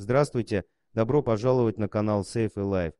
Здравствуйте, добро пожаловать на канал Safe Life.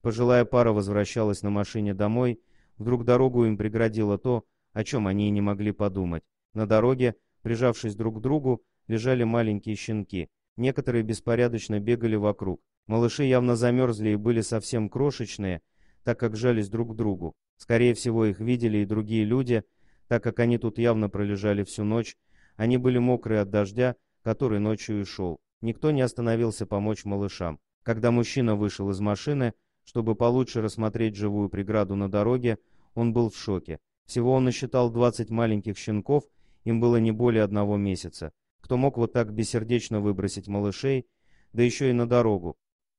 Пожилая пара возвращалась на машине домой, вдруг дорогу им преградило то, о чем они и не могли подумать. На дороге, прижавшись друг к другу, лежали маленькие щенки. Некоторые беспорядочно бегали вокруг. Малыши явно замерзли и были совсем крошечные, так как жались друг к другу. Скорее всего, их видели и другие люди, так как они тут явно пролежали всю ночь. Они были мокрые от дождя, который ночью и шел. Никто не остановился помочь малышам. Когда мужчина вышел из машины, чтобы получше рассмотреть живую преграду на дороге, он был в шоке. Всего он насчитал 20 маленьких щенков, им было не более одного месяца. Кто мог вот так бессердечно выбросить малышей, да еще и на дорогу?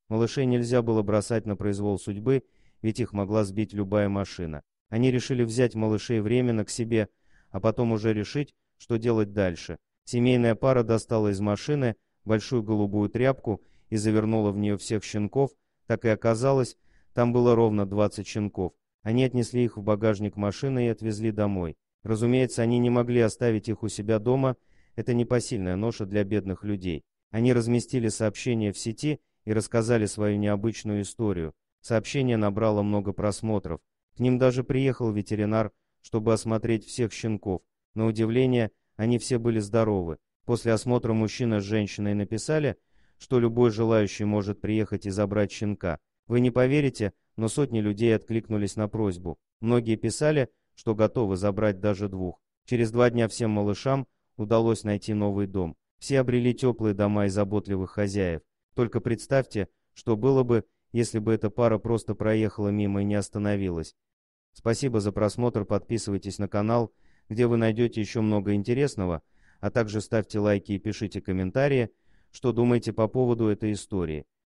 Малышей нельзя было бросать на произвол судьбы, ведь их могла сбить любая машина. Они решили взять малышей временно к себе, а потом уже решить, что делать дальше. Семейная пара достала из машины большую голубую тряпку и завернула в нее всех щенков, так и оказалось, там было ровно 20 щенков. Они отнесли их в багажник машины и отвезли домой. Разумеется, они не могли оставить их у себя дома, это непосильная ноша для бедных людей. Они разместили сообщение в сети и рассказали свою необычную историю. Сообщение набрало много просмотров. К ним даже приехал ветеринар, чтобы осмотреть всех щенков. На удивление, они все были здоровы. После осмотра мужчина с женщиной написали, что любой желающий может приехать и забрать щенка. Вы не поверите, но сотни людей откликнулись на просьбу. Многие писали, что готовы забрать даже двух. Через два дня всем малышам удалось найти новый дом. Все обрели теплые дома и заботливых хозяев. Только представьте, что было бы, если бы эта пара просто проехала мимо и не остановилась. Спасибо за просмотр, подписывайтесь на канал, где вы найдете еще много интересного – а также ставьте лайки и пишите комментарии, что думаете по поводу этой истории.